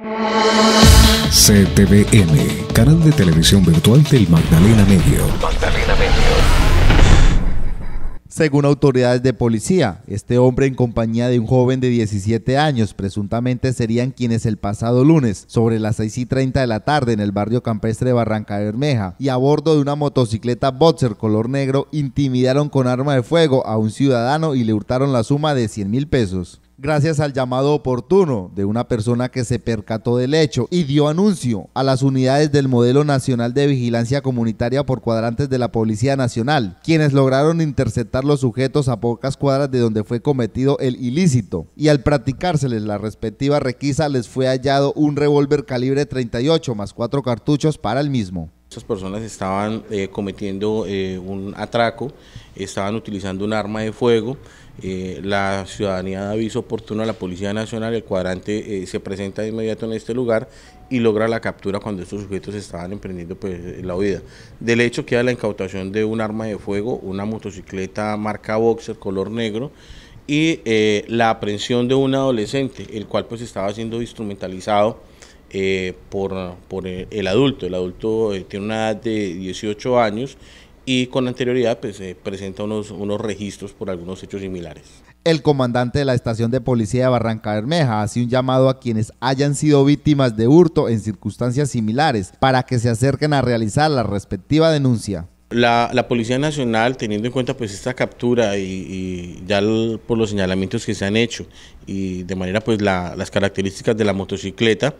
CTVM, canal de televisión virtual del Magdalena Medio. Según autoridades de policía, este hombre en compañía de un joven de 17 años presuntamente serían quienes el pasado lunes, sobre las 6 y 30 de la tarde en el barrio campestre de Barranca Bermeja y a bordo de una motocicleta Boxer color negro, intimidaron con arma de fuego a un ciudadano y le hurtaron la suma de 100 mil pesos gracias al llamado oportuno de una persona que se percató del hecho y dio anuncio a las unidades del Modelo Nacional de Vigilancia Comunitaria por cuadrantes de la Policía Nacional, quienes lograron interceptar los sujetos a pocas cuadras de donde fue cometido el ilícito. Y al practicárseles la respectiva requisa les fue hallado un revólver calibre 38 más cuatro cartuchos para el mismo. Estas personas estaban eh, cometiendo eh, un atraco, estaban utilizando un arma de fuego. Eh, la ciudadanía da aviso oportuno a la Policía Nacional, el cuadrante se presenta de inmediato en este lugar y logra la captura cuando estos sujetos estaban emprendiendo pues, la huida. Del hecho queda la incautación de un arma de fuego, una motocicleta marca Boxer color negro y la aprehensión de un adolescente, el cual pues estaba siendo instrumentalizado eh, por, eh, el adulto. El adulto eh, tiene una edad de 18 años y con anterioridad pues, presenta unos, unos registros por algunos hechos similares. El comandante de la estación de policía de Barranca Bermeja hace un llamado a quienes hayan sido víctimas de hurto en circunstancias similares para que se acerquen a realizar la respectiva denuncia. La, Policía Nacional, teniendo en cuenta pues esta captura y, ya por los señalamientos que se han hecho y de manera pues las características de la motocicleta,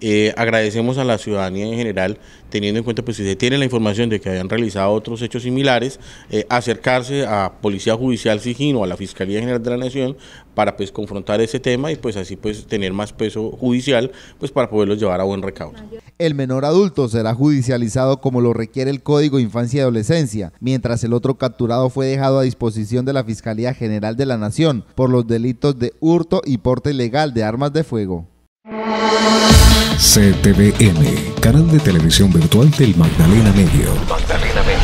eh, agradecemos a la ciudadanía en general, teniendo en cuenta pues si se tiene la información de que habían realizado otros hechos similares, eh, acercarse a Policía Judicial Sigino, a la Fiscalía General de la Nación, para pues confrontar ese tema y pues así pues tener más peso judicial pues para poderlos llevar a buen recaudo. El menor adulto será judicializado como lo requiere el Código Infancia y Adolescencia, mientras el otro capturado fue dejado a disposición de la Fiscalía General de la Nación por los delitos de hurto y porte ilegal de armas de fuego. CTVM, canal de televisión virtual del Magdalena Medio. Magdalena Medio.